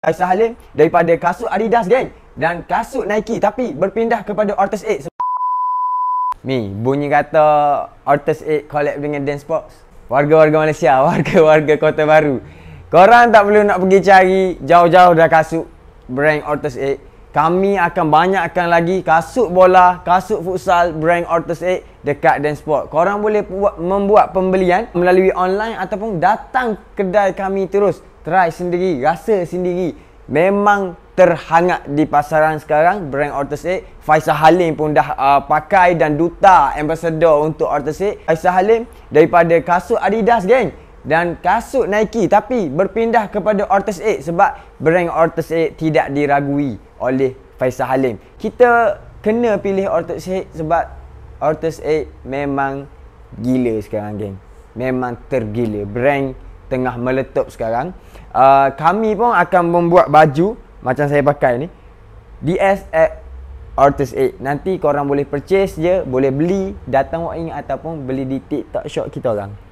Aisyah Halim daripada kasut Adidas geng dan kasut Nike tapi berpindah kepada Ortiz 8 Mi bunyi kata Ortiz 8 collab dengan Dance Box Warga-warga Malaysia, warga-warga Kota Baru Korang tak perlu nak pergi cari jauh-jauh dah kasut brand Ortiz 8 kami akan banyakkan lagi kasut bola, kasut futsal brand Ortus 8 dekat dan Sport. Korang boleh buat, membuat pembelian melalui online ataupun datang kedai kami terus. Try sendiri, rasa sendiri. Memang terhangat di pasaran sekarang brand Ortus 8. Faisal Halim pun dah uh, pakai dan duta ambassador untuk Ortus 8. Faisal Halim daripada kasut Adidas geng dan kasut Nike tapi berpindah kepada Ortus 8 sebab brand Ortus 8 tidak diragui oleh Faisal Halim. Kita kena pilih ortus Aid sebab ortus Aid memang gila sekarang geng. Memang tergila. Brand tengah meletup sekarang. Uh, kami pun akan membuat baju macam saya pakai ni. DS at ortus Aid. Nanti korang boleh purchase je. Boleh beli datang walk-in ataupun beli di TikTok shop kita orang.